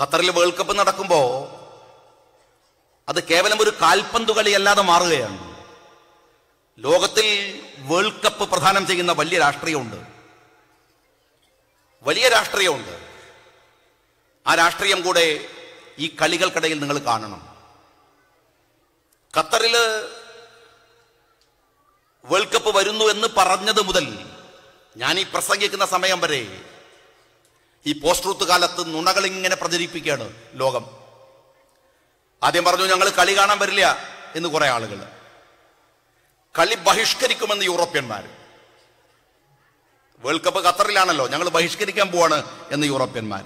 ഖത്തറിൽ world cup നടക്കുമ്പോൾ അത് കേവലം ഒരു കാൽപന്തു കളിയല്ലാതെ മാറുകയാണ് ലോകത്തിൽ വേൾഡ് കപ്പ് പ്രധാനം ചെയ്യുന്ന വലിയ രാഷ്ട്രീയമുണ്ട് വലിയ രാഷ്ട്രീയമുണ്ട് ആ രാഷ്ട്രീയം കൂടെ ഈ കളികൾക്കിടയിൽ നിങ്ങൾ കാണണം ഖത്തറിൽ വേൾഡ് കപ്പ് വരുന്നു എന്ന് പറഞ്ഞത് മുതൽ ഞാൻ ഈ പ്രസംഗിക്കുന്ന സമയം വരെ ഈ പോസ്റ്റ് ട്രൂത്ത് കാലത്ത് നുണകൾ ഇങ്ങനെ പ്രചരിപ്പിക്കുകയാണ് ലോകം ആദ്യം പറഞ്ഞു ഞങ്ങൾ കളി കാണാൻ വരില്ല എന്ന് കുറെ ആളുകൾ കളി ബഹിഷ്കരിക്കുമെന്ന് യൂറോപ്യന്മാർ വേൾഡ് കപ്പ് ഖത്തറിലാണല്ലോ ഞങ്ങൾ ബഹിഷ്കരിക്കാൻ പോവാണ് എന്ന് യൂറോപ്യന്മാർ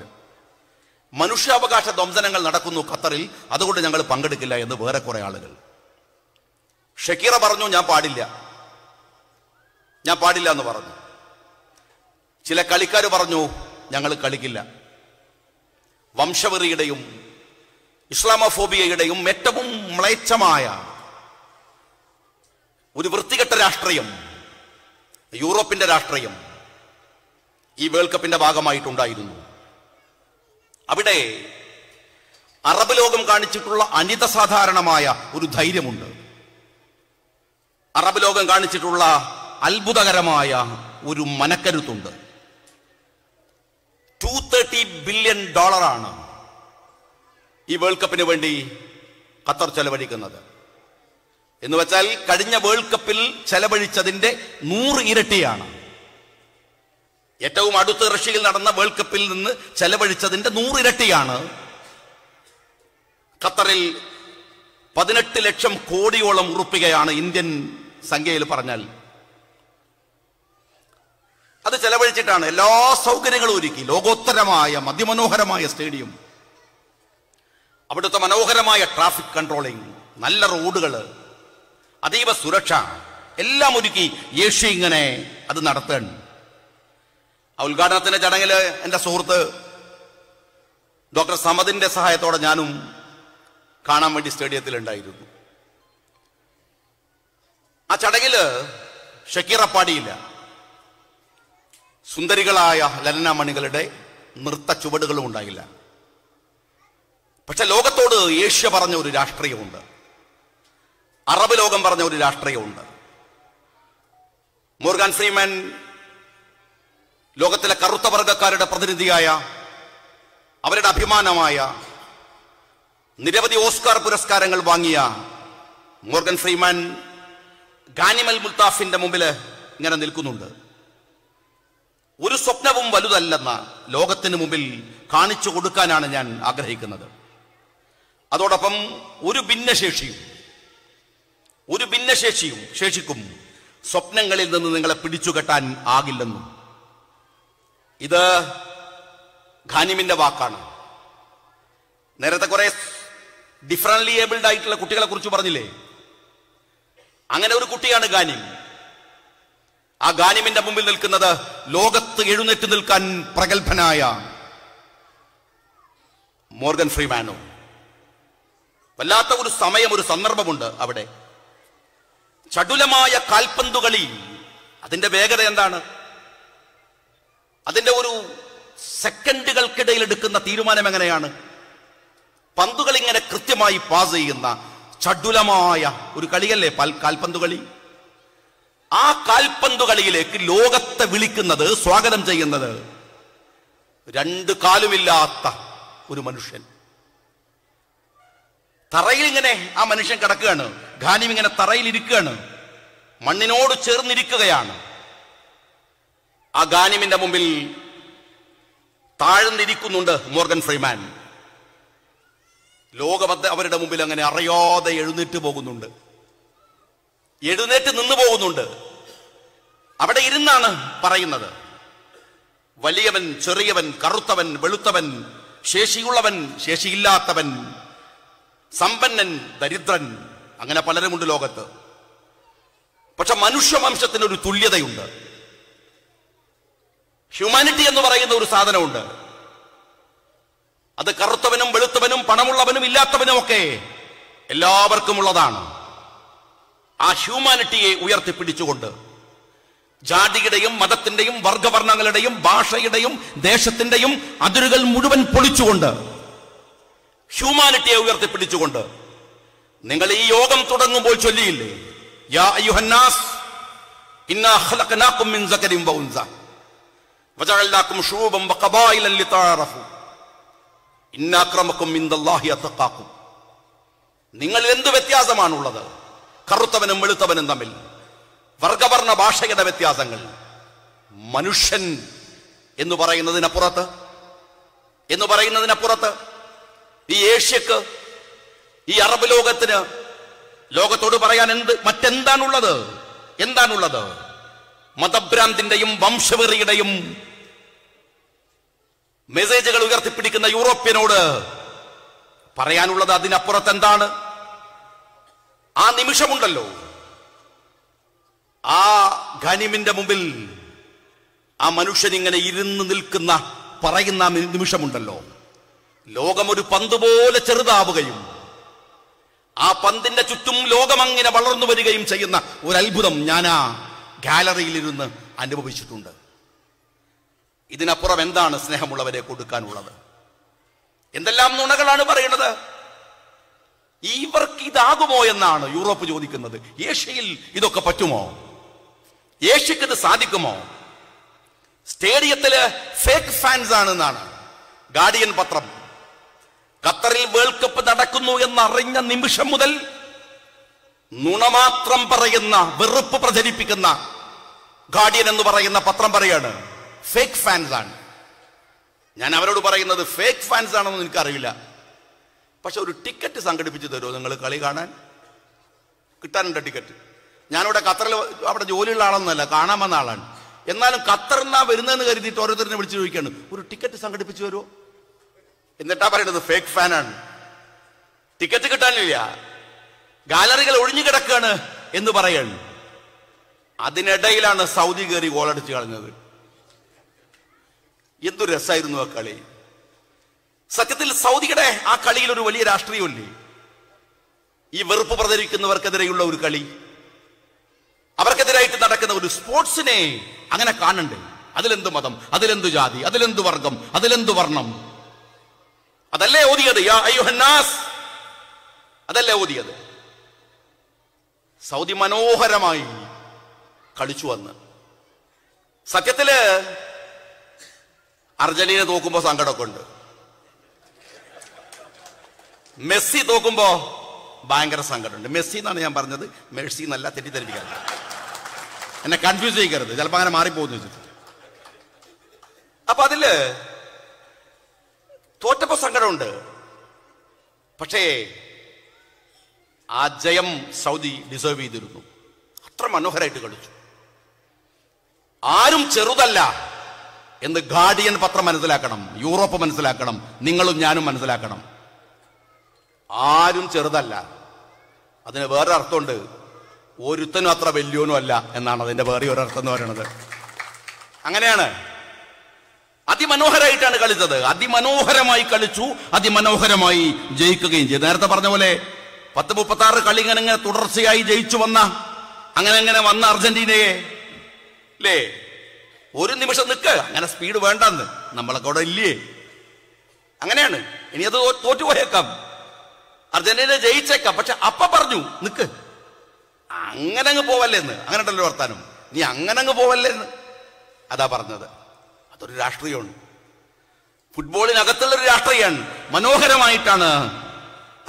മനുഷ്യാവകാശ ധംസനങ്ങൾ നടക്കുന്നു ഖത്തറിൽ അതുകൊണ്ട് ഞങ്ങൾ പങ്കെടുക്കില്ല എന്ന് വേറെ കുറെ ആളുകൾ ഷക്കീറ പറഞ്ഞു ഞാൻ പാടില്ല ഞാൻ പാടില്ല എന്ന് പറഞ്ഞു ചില കളിക്കാർ പറഞ്ഞു ഞങ്ങൾ കളിക്കില്ല വംശവെറിയുടെയും ഇസ്ലാമോഫോബിയയുടെയും ഏറ്റവും മ്ലേച്ഛമായ ഒരു വൃത്തികെട്ട രാഷ്ട്രീയം യൂറോപ്പിന്റെ രാഷ്ട്രീയം ഈ വേൾഡ് കപ്പിന്റെ ഭാഗമായിട്ടുണ്ടായിരുന്നു അവിടെ അറബ് ലോകം കാണിച്ചിട്ടുള്ള അനിതസാധാരണമായ ഒരു ധൈര്യമുണ്ട് അറബ് ലോകം കാണിച്ചിട്ടുള്ള അത്ഭുതകരമായ ഒരു മനക്കരുത്തുണ്ട് ടു തേർട്ടി ബില്യൺ ഡോളറാണ് ഈ വേൾഡ് കപ്പിന് വേണ്ടി ഖത്തർ ചെലവഴിക്കുന്നത് എന്ന് വെച്ചാൽ കഴിഞ്ഞ വേൾഡ് കപ്പിൽ ചെലവഴിച്ചതിന്റെ നൂറ് ഇരട്ടിയാണ് ഏറ്റവും അടുത്ത റഷ്യയിൽ നടന്ന വേൾഡ് കപ്പിൽ നിന്ന് ചെലവഴിച്ചതിന്റെ ഇരട്ടിയാണ് ഖത്തറിൽ പതിനെട്ട് ലക്ഷം കോടിയോളം ഉറപ്പികയാണ് ഇന്ത്യൻ സംഖ്യയിൽ പറഞ്ഞാൽ ചെലവഴിച്ചിട്ടാണ് എല്ലാ സൗകര്യങ്ങളും ഒരുക്കി ലോകോത്തരമായ മതിമനോഹരമായ സ്റ്റേഡിയം അവിടുത്തെ മനോഹരമായ ട്രാഫിക് കൺട്രോളിംഗ് നല്ല റോഡുകൾ അതീവ സുരക്ഷ എല്ലാം ഒരുക്കി യേശു ഇങ്ങനെ അത് നടത്തണം ആ ഉദ്ഘാടനത്തിന്റെ ചടങ്ങിൽ എന്റെ സുഹൃത്ത് ഡോക്ടർ സമദിന്റെ സഹായത്തോടെ ഞാനും കാണാൻ വേണ്ടി സ്റ്റേഡിയത്തിൽ ഉണ്ടായിരുന്നു ആ ചടങ്ങില് ഷക്കീറ പാടിയില്ല സുന്ദരികളായ ലലനമണികളുടെ നൃത്ത ചുവടുകളും ഉണ്ടായില്ല പക്ഷെ ലോകത്തോട് ഏഷ്യ പറഞ്ഞ ഒരു രാഷ്ട്രീയമുണ്ട് അറബ് ലോകം പറഞ്ഞ ഒരു രാഷ്ട്രീയമുണ്ട് മോർഗാൻ ഫ്രീമാൻ ലോകത്തിലെ കറുത്ത വർഗക്കാരുടെ പ്രതിനിധിയായ അവരുടെ അഭിമാനമായ നിരവധി ഓസ്കാർ പുരസ്കാരങ്ങൾ വാങ്ങിയ മോർഗൻ ഫ്രീമാൻ ഗാനിമൽ മുൽത്താഫിന്റെ മുമ്പിൽ ഇങ്ങനെ നിൽക്കുന്നുണ്ട് ഒരു സ്വപ്നവും വലുതല്ലെന്ന് ലോകത്തിന് മുമ്പിൽ കാണിച്ചു കൊടുക്കാനാണ് ഞാൻ ആഗ്രഹിക്കുന്നത് അതോടൊപ്പം ഒരു ഭിന്നശേഷിയും ഒരു ഭിന്നശേഷിയും ശേഷിക്കും സ്വപ്നങ്ങളിൽ നിന്ന് നിങ്ങളെ പിടിച്ചുകെട്ടാൻ ആകില്ലെന്നും ഇത് ഖാനിമിന്റെ വാക്കാണ് നേരത്തെ കുറെ ഡിഫറൻലി ഏബിൾഡ് ആയിട്ടുള്ള കുട്ടികളെ കുറിച്ച് പറഞ്ഞില്ലേ അങ്ങനെ ഒരു കുട്ടിയാണ് ഖാനിം ആ ഗാനിമിന്റെ മുമ്പിൽ നിൽക്കുന്നത് ലോകത്ത് എഴുന്നേറ്റ് നിൽക്കാൻ പ്രഗത്ഭനായ മോർഗൻ ഫ്രീമാനോ വല്ലാത്ത ഒരു സമയം ഒരു സന്ദർഭമുണ്ട് അവിടെ ചടുലമായ കാൽപന്തുകളി അതിന്റെ വേഗത എന്താണ് അതിന്റെ ഒരു സെക്കൻഡുകൾക്കിടയിൽ എടുക്കുന്ന തീരുമാനം എങ്ങനെയാണ് പന്തുകൾ ഇങ്ങനെ കൃത്യമായി പാസ് ചെയ്യുന്ന ചടുലമായ ഒരു കളിയല്ലേ കാൽപന്തുകളി ആ കാൽപന്തു കളിയിലേക്ക് ലോകത്തെ വിളിക്കുന്നത് സ്വാഗതം ചെയ്യുന്നത് രണ്ട് കാലുമില്ലാത്ത ഒരു മനുഷ്യൻ തറയിൽ ഇങ്ങനെ ആ മനുഷ്യൻ കിടക്കുകയാണ് ഖാനിം ഇങ്ങനെ തറയിൽ ഇരിക്കുകയാണ് മണ്ണിനോട് ചേർന്നിരിക്കുകയാണ് ആ ഗാനിമിന്റെ മുമ്പിൽ താഴ്ന്നിരിക്കുന്നുണ്ട് മോർഗൻ ഫ്രീമാൻ ലോകം അവരുടെ മുമ്പിൽ അങ്ങനെ അറിയാതെ എഴുന്നേറ്റ് പോകുന്നുണ്ട് എഴുന്നേറ്റ് നിന്നു പോകുന്നുണ്ട് അവിടെ ഇരുന്നാണ് പറയുന്നത് വലിയവൻ ചെറിയവൻ കറുത്തവൻ വെളുത്തവൻ ശേഷിയുള്ളവൻ ശേഷിയില്ലാത്തവൻ സമ്പന്നൻ ദരിദ്രൻ അങ്ങനെ പലരുമുണ്ട് ലോകത്ത് പക്ഷെ മനുഷ്യവംശത്തിന് ഒരു തുല്യതയുണ്ട് ഹ്യൂമാനിറ്റി എന്ന് പറയുന്ന ഒരു സാധനമുണ്ട് അത് കറുത്തവനും വെളുത്തവനും പണമുള്ളവനും ഇല്ലാത്തവനും ഒക്കെ എല്ലാവർക്കും ഉള്ളതാണ് ആ ഹ്യൂമാനിറ്റിയെ ഉയർത്തിപ്പിടിച്ചുകൊണ്ട് ജാതിയുടെയും മതത്തിന്റെയും വർഗവർണങ്ങളുടെയും ഭാഷയുടെയും ദേശത്തിന്റെയും അതിരുകൾ മുഴുവൻ പൊളിച്ചുകൊണ്ട് ഹ്യൂമാനിറ്റിയെ ഉയർത്തിപ്പിടിച്ചുകൊണ്ട് നിങ്ങൾ ഈ യോഗം തുടങ്ങുമ്പോൾ ചൊല്ലിയില്ലേ യാ അയ്യുഹന്നാസ് നിങ്ങൾ എന്ത് വ്യത്യാസമാണുള്ളത് കറുത്തവനും വെളുത്തവനും തമ്മിൽ വർഗവർണ ഭാഷയുടെ വ്യത്യാസങ്ങൾ മനുഷ്യൻ എന്ന് പറയുന്നതിനപ്പുറത്ത് എന്ന് പറയുന്നതിനപ്പുറത്ത് ഈ ഏഷ്യക്ക് ഈ അറബ് ലോകത്തിന് ലോകത്തോട് പറയാൻ എന്ത് മറ്റെന്താണുള്ളത് എന്താണുള്ളത് മതഭ്രാന്തിന്റെയും വംശവെറിയുടെയും മെസ്സേജുകൾ ഉയർത്തിപ്പിടിക്കുന്ന യൂറോപ്യനോട് പറയാനുള്ളത് അതിനപ്പുറത്ത് എന്താണ് ആ നിമിഷമുണ്ടല്ലോ ആ ഖനിമിന്റെ മുമ്പിൽ ആ മനുഷ്യൻ ഇങ്ങനെ ഇരുന്ന് നിൽക്കുന്ന പറയുന്ന നിമിഷമുണ്ടല്ലോ ലോകം ഒരു പന്ത് പോലെ ചെറുതാവുകയും ആ പന്തിന്റെ ചുറ്റും ലോകം അങ്ങനെ വളർന്നു വരികയും ചെയ്യുന്ന ഒരു അത്ഭുതം ഞാൻ ആ ഗാലറിയിലിരുന്ന് അനുഭവിച്ചിട്ടുണ്ട് ഇതിനപ്പുറം എന്താണ് സ്നേഹമുള്ളവരെ കൊടുക്കാനുള്ളത് എന്തെല്ലാം നുണകളാണ് പറയുന്നത് ഇവർക്ക് ഇതാകുമോ എന്നാണ് യൂറോപ്പ് ചോദിക്കുന്നത് ഏഷ്യയിൽ ഇതൊക്കെ പറ്റുമോ ഏഷ്യക്ക് ഇത് സാധിക്കുമോ സ്റ്റേഡിയത്തില് ഫേക്ക് ഫാൻസ് ആണെന്നാണ് ഗാർഡിയൻ പത്രം ഖത്തറിൽ വേൾഡ് കപ്പ് നടക്കുന്നു എന്നറിഞ്ഞ നിമിഷം മുതൽ നുണമാത്രം മാത്രം പറയുന്ന വെറുപ്പ് പ്രചരിപ്പിക്കുന്ന ഗാർഡിയൻ എന്ന് പറയുന്ന പത്രം പറയാണ് ഫേക്ക് ഫാൻസ് ആണ് ഞാൻ അവരോട് പറയുന്നത് ഫേക്ക് ഫാൻസ് ആണെന്ന് എനിക്കറിയില്ല പക്ഷെ ഒരു ടിക്കറ്റ് സംഘടിപ്പിച്ച് തരുമോ നിങ്ങൾ കളി കാണാൻ കിട്ടാനുണ്ട് ടിക്കറ്റ് ഞാനിവിടെ ഖത്തറിൽ അവിടെ ജോലിയുള്ള ആളൊന്നുമല്ല കാണാൻ വന്ന ആളാണ് എന്നാലും ഖത്തറിന്നാ വരുന്നതെന്ന് കരുതിയിട്ട് ഓരോരുത്തരിനെ വിളിച്ചു ചോദിക്കാണ് ഒരു ടിക്കറ്റ് സംഘടിപ്പിച്ചു വരുമോ എന്നിട്ടാ പറയുന്നത് ഫേക്ക് ഫാനാണ് ടിക്കറ്റ് കിട്ടാനില്ല ഗാലറികൾ ഒഴിഞ്ഞു കിടക്കുകയാണ് എന്ന് പറയുന്നു അതിനിടയിലാണ് സൗദി കയറി ഗോളടിച്ച് കളഞ്ഞത് എന്തു രസമായിരുന്നു ആ കളി സത്യത്തിൽ സൗദിയുടെ ആ കളിയിൽ ഒരു വലിയ രാഷ്ട്രീയമില്ലേ ഈ വെറുപ്പ് പ്രചരിക്കുന്നവർക്കെതിരെയുള്ള ഒരു കളി അവർക്കെതിരായിട്ട് നടക്കുന്ന ഒരു സ്പോർട്സിനെ അങ്ങനെ കാണണ്ടേ അതിലെന്ത് മതം അതിലെന്ത് ജാതി അതിലെന്ത് വർഗം അതിലെന്ത് വർണ്ണം അതല്ലേ ഓതിയത് അതല്ലേ ഓതിയത് സൗദി മനോഹരമായി കളിച്ചു വന്ന് സത്യത്തില് അർജന്റീന തോക്കുമ്പോൾ സങ്കടമൊക്കെ ഉണ്ട് മെസ്സി തോക്കുമ്പോ ഭയങ്കര സങ്കടമുണ്ട് മെസ്സി എന്നാണ് ഞാൻ പറഞ്ഞത് മെഴ്സി എന്നല്ല തെറ്റിദ്ധരിപ്പിക്കാറ് എന്നെ കൺഫ്യൂസ് ചെയ്യിക്കരുത് ചിലപ്പോൾ അങ്ങനെ മാറിപ്പോകുന്നു വെച്ചിട്ട് അപ്പൊ അതില് തോറ്റപ്പോ സങ്കടമുണ്ട് പക്ഷേ ആ ജയം സൗദി ഡിസേർവ് ചെയ്തിരുന്നു അത്ര മനോഹരമായിട്ട് കളിച്ചു ആരും ചെറുതല്ല എന്ന് ഗാർഡിയൻ പത്രം മനസ്സിലാക്കണം യൂറോപ്പ് മനസ്സിലാക്കണം നിങ്ങളും ഞാനും മനസ്സിലാക്കണം ആരും ചെറുതല്ല അതിന് വേറെ അർത്ഥമുണ്ട് ഒരുത്തനും അത്ര വലിയവനും അല്ല എന്നാണ് അതിന്റെ വേറെ ഒരു അർത്ഥം എന്ന് പറയുന്നത് അങ്ങനെയാണ് അതിമനോഹരമായിട്ടാണ് കളിച്ചത് അതിമനോഹരമായി കളിച്ചു അതിമനോഹരമായി ജയിക്കുകയും ചെയ്തു നേരത്തെ പറഞ്ഞ പോലെ പത്ത് മുപ്പത്തി ആറ് കളി ഇങ്ങനെ ഇങ്ങനെ തുടർച്ചയായി ജയിച്ചു വന്ന അങ്ങനെ അങ്ങനെ വന്ന അർജന്റീനയെ അല്ലേ ഒരു നിമിഷം നിൽക്ക് അങ്ങനെ സ്പീഡ് വേണ്ടെന്ന് നമ്മളൊക്കെ അവിടെ ഇല്ലേ അങ്ങനെയാണ് ഇനി അത് തോറ്റുപോയേക്കാം അർജന്റീന ജയിച്ചേക്കാം പക്ഷെ അപ്പ പറഞ്ഞു നിക്ക് അങ്ങനെ അങ്ങ് പോവല്ലേ എന്ന് അങ്ങനെ ഉണ്ടല്ലോ വർത്താനം നീ അങ്ങനെ അങ്ങ് പോവല്ലേ എന്ന് അതാ പറഞ്ഞത് അതൊരു രാഷ്ട്രീയമാണ് ഫുട്ബോളിനകത്തുള്ള ഒരു രാഷ്ട്രീയമാണ് മനോഹരമായിട്ടാണ്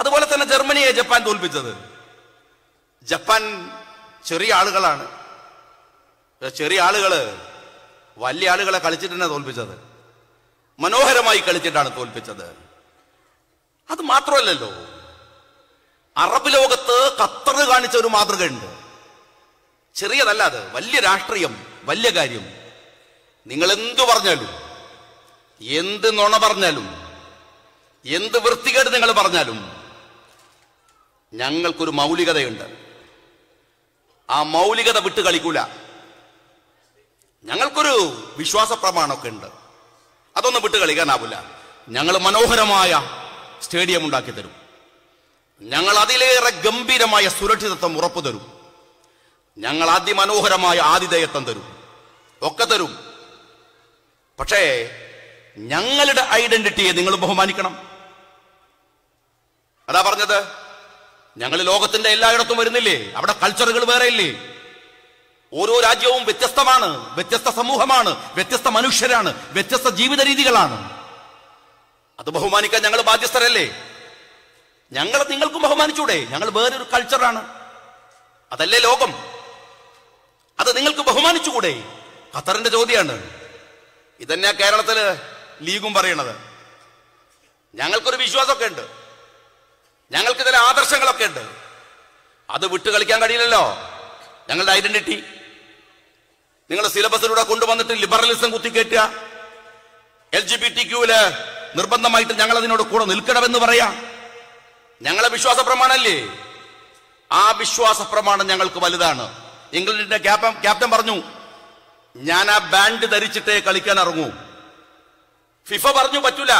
അതുപോലെ തന്നെ ജർമ്മനിയെ ജപ്പാൻ തോൽപ്പിച്ചത് ജപ്പാൻ ചെറിയ ആളുകളാണ് ചെറിയ ആളുകള് വലിയ ആളുകളെ കളിച്ചിട്ട് തന്നെ തോൽപ്പിച്ചത് മനോഹരമായി കളിച്ചിട്ടാണ് തോൽപ്പിച്ചത് അത് മാത്രമല്ലല്ലോ അറബ് ലോകത്ത് ഖത്തർ കാണിച്ച ഒരു മാതൃകയുണ്ട് ചെറിയതല്ല അത് വലിയ രാഷ്ട്രീയം വലിയ കാര്യം നിങ്ങൾ എന്തു പറഞ്ഞാലും എന്ത് നുണ പറഞ്ഞാലും എന്ത് വൃത്തികേട് നിങ്ങൾ പറഞ്ഞാലും ഞങ്ങൾക്കൊരു മൗലികതയുണ്ട് ആ മൗലികത വിട്ട് കളിക്കൂല ഞങ്ങൾക്കൊരു വിശ്വാസ പ്രമാണമൊക്കെ ഉണ്ട് അതൊന്നും വിട്ട് കളിക്കാനാവില്ല ഞങ്ങൾ മനോഹരമായ സ്റ്റേഡിയം ഉണ്ടാക്കി തരും ഞങ്ങൾ അതിലേറെ ഗംഭീരമായ സുരക്ഷിതത്വം ഉറപ്പു തരും ഞങ്ങൾ അതിമനോഹരമായ ആതിഥേയത്വം തരും ഒക്കെ തരും പക്ഷേ ഞങ്ങളുടെ ഐഡന്റിറ്റിയെ നിങ്ങൾ ബഹുമാനിക്കണം അതാ പറഞ്ഞത് ഞങ്ങൾ ലോകത്തിന്റെ എല്ലായിടത്തും വരുന്നില്ലേ അവിടെ കൾച്ചറുകൾ വേറെ ഇല്ലേ ഓരോ രാജ്യവും വ്യത്യസ്തമാണ് വ്യത്യസ്ത സമൂഹമാണ് വ്യത്യസ്ത മനുഷ്യരാണ് വ്യത്യസ്ത ജീവിത രീതികളാണ് അത് ബഹുമാനിക്കാൻ ഞങ്ങൾ ബാധ്യസ്ഥരല്ലേ ഞങ്ങളെ നിങ്ങൾക്കും ബഹുമാനിച്ചൂടെ ഞങ്ങൾ വേറൊരു കൾച്ചറാണ് അതല്ലേ ലോകം അത് നിങ്ങൾക്ക് ബഹുമാനിച്ചുകൂടെ ഖത്തറിന്റെ ചോദ്യമാണ് ഇതന്നെ കേരളത്തില് ലീഗും പറയണത് ഞങ്ങൾക്കൊരു വിശ്വാസമൊക്കെ ഉണ്ട് ഞങ്ങൾക്ക് ചില ആദർശങ്ങളൊക്കെ ഉണ്ട് അത് വിട്ടു കളിക്കാൻ കഴിയില്ലല്ലോ ഞങ്ങളുടെ ഐഡന്റിറ്റി നിങ്ങൾ സിലബസിലൂടെ കൊണ്ടുവന്നിട്ട് ലിബറലിസം കുത്തിക്കേറ്റുക എൽ ജി ബി ടി ക്യൂവില് നിർബന്ധമായിട്ട് ഞങ്ങൾ അതിനോട് കൂടെ നിൽക്കണമെന്ന് പറയാം ഞങ്ങളെ വിശ്വാസ പ്രമാണല്ലേ ആ വിശ്വാസ പ്രമാണം ഞങ്ങൾക്ക് വലുതാണ് ഇംഗ്ലണ്ടിന്റെ ക്യാപ്റ്റൻ പറഞ്ഞു ഞാൻ ആ ബാൻഡ് ധരിച്ചിട്ടേ കളിക്കാൻ ഇറങ്ങൂ ഫിഫ പറഞ്ഞു പറ്റൂല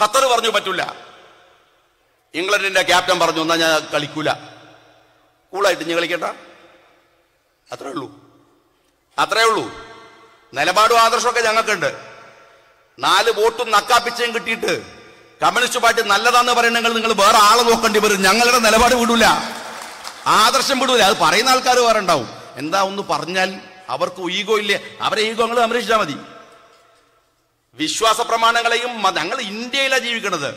ഖത്തർ പറഞ്ഞു പറ്റൂല ഇംഗ്ലണ്ടിന്റെ ക്യാപ്റ്റൻ പറഞ്ഞു എന്നാ ഞാൻ കളിക്കൂല കൂളായിട്ട് ഞാൻ കളിക്കട്ട അത്രേ ഉള്ളൂ അത്രേ ഉള്ളൂ നിലപാടും ആദർശമൊക്കെ ഞങ്ങൾക്കുണ്ട് നാല് വോട്ടും നക്കാപ്പിച്ചയും കിട്ടിയിട്ട് കമ്മ്യൂണിസ്റ്റ് പാർട്ടി നല്ലതാന്ന് പറയണെങ്കിൽ നിങ്ങൾ വേറെ ആളെ നോക്കേണ്ടി വരും ഞങ്ങളുടെ നിലപാട് വിടൂല ആദർശം വിടൂല അത് പറയുന്ന ആൾക്കാർ വേറെ ഉണ്ടാവും എന്താ ഒന്ന് പറഞ്ഞാൽ അവർക്ക് ഈഗോ ഇല്ലേ അവരെ ഈഗോ നിങ്ങൾ സംരക്ഷിച്ചാൽ മതി വിശ്വാസ പ്രമാണങ്ങളെയും ഞങ്ങൾ ഇന്ത്യയിലാണ് ജീവിക്കുന്നത്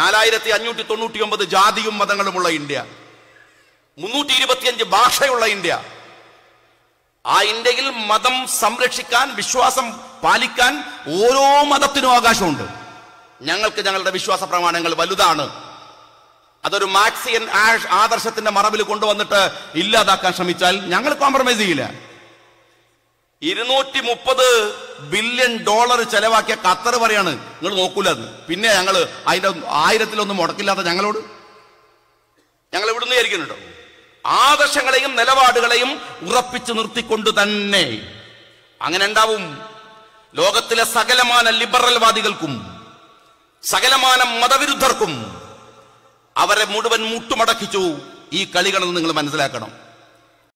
നാലായിരത്തി അഞ്ഞൂറ്റി തൊണ്ണൂറ്റി ഒമ്പത് ജാതിയും മതങ്ങളുമുള്ള ഇന്ത്യ മുന്നൂറ്റി ഇരുപത്തിയഞ്ച് ഭാഷയുള്ള ഇന്ത്യ ആ ഇന്ത്യയിൽ മതം സംരക്ഷിക്കാൻ വിശ്വാസം പാലിക്കാൻ ഓരോ മതത്തിനും അവകാശമുണ്ട് ഞങ്ങൾക്ക് ഞങ്ങളുടെ വിശ്വാസ പ്രമാണങ്ങൾ വലുതാണ് അതൊരു മാക്സിയൻ ആദർശത്തിന്റെ മറവിൽ കൊണ്ടുവന്നിട്ട് ഇല്ലാതാക്കാൻ ശ്രമിച്ചാൽ ഞങ്ങൾ കോംപ്രമൈസ് ചെയ്യില്ല ഇരുന്നൂറ്റി മുപ്പത് ബില്യൺ ഡോളർ ചെലവാക്കിയ ഖത്തർ പറയാണ് നിങ്ങൾ നോക്കൂല അത് പിന്നെ ഞങ്ങൾ അതിന്റെ ആയിരത്തിലൊന്നും മുടക്കില്ലാത്ത ഞങ്ങളോട് ഞങ്ങൾ ഇവിടുന്ന് വിചാരിക്കുന്നുണ്ടോ ആദർശങ്ങളെയും നിലപാടുകളെയും ഉറപ്പിച്ചു നിർത്തിക്കൊണ്ട് തന്നെ അങ്ങനെ ഉണ്ടാവും ലോകത്തിലെ സകലമാന ലിബറൽവാദികൾക്കും സകലമാന മതവിരുദ്ധർക്കും അവരെ മുഴുവൻ മുട്ടുമടക്കിച്ചു ഈ കളികളെന്ന് നിങ്ങൾ മനസ്സിലാക്കണം